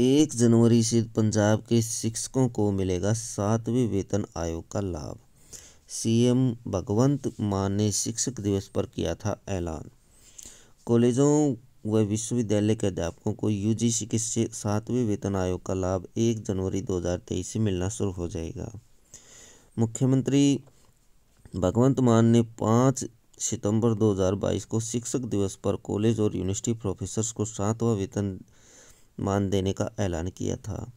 एक जनवरी से पंजाब के शिक्षकों को मिलेगा सातवें वेतन आयोग का लाभ सीएम भगवंत मान ने शिक्षक दिवस पर किया था ऐलान कॉलेजों व विश्वविद्यालय के अध्यापकों को यूजीसी के सातवें वेतन आयोग का लाभ एक जनवरी 2023 से मिलना शुरू हो जाएगा मुख्यमंत्री भगवंत मान ने पाँच सितंबर 2022 को शिक्षक दिवस पर कॉलेज और यूनिवर्सिटी प्रोफेसर्स को सातवां वेतन मान देने का ऐलान किया था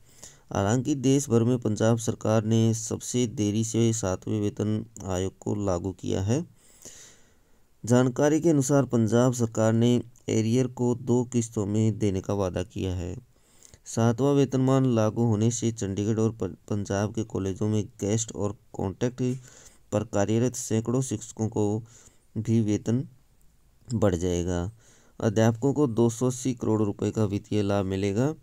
हालांकि देश भर में पंजाब सरकार ने सबसे देरी से सातवें वेतन आयोग को लागू किया है जानकारी के अनुसार पंजाब सरकार ने एरियर को दो किस्तों में देने का वादा किया है सातवां वेतनमान लागू होने से चंडीगढ़ और पंजाब के कॉलेजों में गेस्ट और कॉन्ट्रैक्ट पर कार्यरत सैकड़ों शिक्षकों को भी वेतन बढ़ जाएगा अध्यापकों को दो करोड़ रुपए का वित्तीय लाभ मिलेगा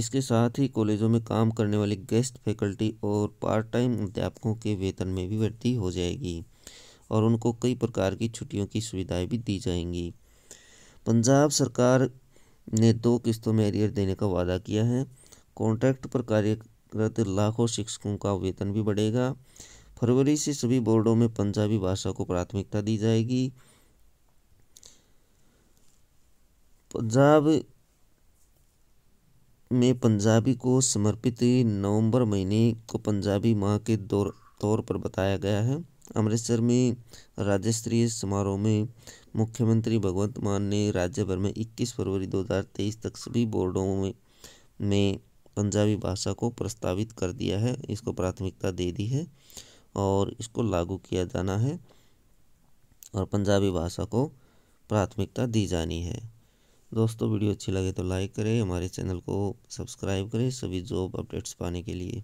इसके साथ ही कॉलेजों में काम करने वाले गेस्ट फैकल्टी और पार्ट टाइम अध्यापकों के वेतन में भी वृद्धि हो जाएगी और उनको कई प्रकार की छुट्टियों की सुविधाएं भी दी जाएंगी पंजाब सरकार ने दो किस्तों में एरियर देने का वादा किया है कॉन्ट्रैक्ट पर कार्यरत लाखों शिक्षकों का वेतन भी बढ़ेगा फरवरी से सभी बोर्डों में पंजाबी भाषा को प्राथमिकता दी जाएगी पंजाब में पंजाबी को समर्पित नवंबर महीने को पंजाबी माह के दौर तौर पर बताया गया है अमृतसर में राज्य स्तरीय समारोह में मुख्यमंत्री भगवंत मान ने राज्य भर में 21 फरवरी 2023 तक सभी बोर्डों में में पंजाबी भाषा को प्रस्तावित कर दिया है इसको प्राथमिकता दे दी है और इसको लागू किया जाना है और पंजाबी भाषा को प्राथमिकता दी जानी है दोस्तों वीडियो अच्छी लगे तो लाइक करें हमारे चैनल को सब्सक्राइब करें सभी जॉब अपडेट्स पाने के लिए